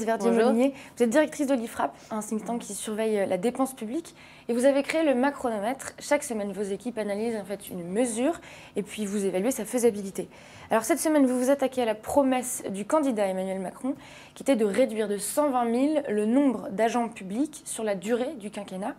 Vous êtes directrice de l'IFRAP, un think tank qui surveille euh, la dépense publique. Et vous avez créé le macronomètre. Chaque semaine, vos équipes analysent en fait une mesure et puis vous évaluez sa faisabilité. Alors cette semaine, vous vous attaquez à la promesse du candidat Emmanuel Macron, qui était de réduire de 120 000 le nombre d'agents publics sur la durée du quinquennat.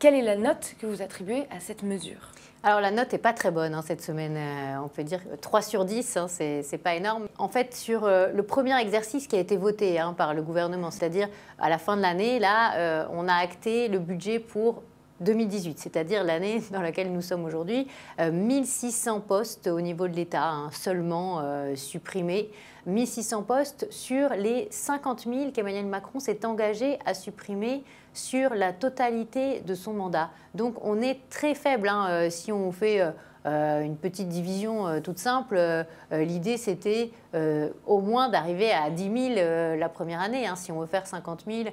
Quelle est la note que vous attribuez à cette mesure alors la note n'est pas très bonne hein, cette semaine, euh, on peut dire 3 euh, sur 10, hein, c'est pas énorme. En fait, sur euh, le premier exercice qui a été voté hein, par le gouvernement, c'est-à-dire à la fin de l'année, là, on a acté le budget pour 2018, c'est-à-dire l'année dans laquelle nous sommes aujourd'hui, 1600 postes au niveau de l'État hein, seulement supprimés. 1600 postes sur les 50 000 qu'Emmanuel Macron s'est engagé à supprimer sur la totalité de son mandat. Donc on est très faible hein, euh, si on fait... Euh, euh, une petite division toute simple. L'idée, c'était au moins d'arriver à 10 000 la première année, hein, si on veut faire 50 000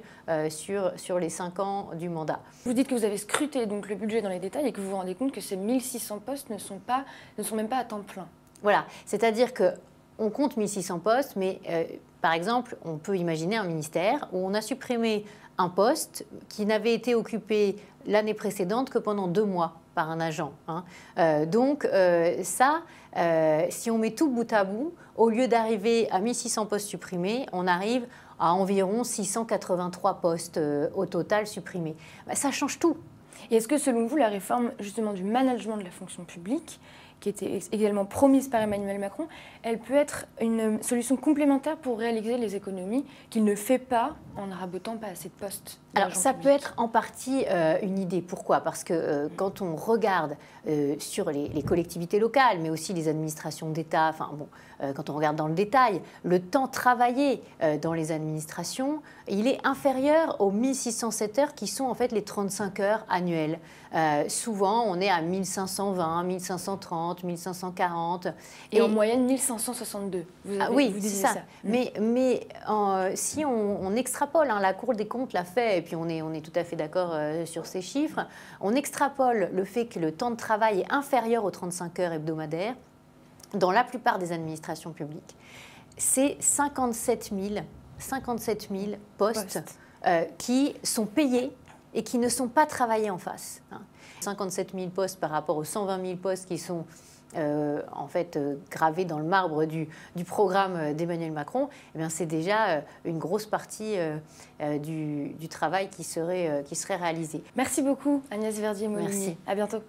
sur, sur les 5 ans du mandat. Vous dites que vous avez scruté donc, le budget dans les détails et que vous vous rendez compte que ces 1600 postes ne sont, pas, ne sont même pas à temps plein. Voilà, c'est-à-dire que on compte 1600 postes, mais euh, par exemple, on peut imaginer un ministère où on a supprimé un poste qui n'avait été occupé l'année précédente que pendant deux mois par un agent. Hein. Euh, donc euh, ça, si on met tout bout à bout, au lieu d'arriver à 1600 postes supprimés, on arrive à environ 683 postes au total supprimés. Bah, ça change tout. Et est-ce que selon vous, la réforme justement du management de la fonction publique qui était également promise par Emmanuel Macron, elle peut être une euh, solution complémentaire pour réaliser les économies qu'il ne fait pas en ne rabotant pas assez de postes. Alors ça peut être en partie euh, une idée. Pourquoi Parce que euh, quand on regarde sur les, les, collectivités locales, mais aussi les administrations d'État, enfin bon, quand on regarde dans le détail, le temps travaillé dans les administrations, il est inférieur aux 1607 heures qui sont en fait les 35 heures annuelles. souvent, on est à 1520, 1530. 1540. Et, en moyenne 1562. Vous ah oui, c'est ça. Mm. Mais, mais euh, si on, extrapole, hein, la Cour des comptes l'a fait, et puis on est, on est tout à fait d'accord euh, sur ces chiffres, on extrapole le fait que le temps de travail est inférieur aux 35 heures hebdomadaires dans la plupart des administrations publiques. C'est 57 000, postes. Euh, qui sont payés et qui ne sont pas travaillés en face. 57 hein. 000 postes par rapport aux 120 000 postes qui sont euh, en fait euh, gravés dans le marbre du, programme euh, d'Emmanuel Macron, eh c'est déjà une grosse partie du, travail qui serait, qui serait réalisé. Merci beaucoup Agnès verdier Merci. À bientôt.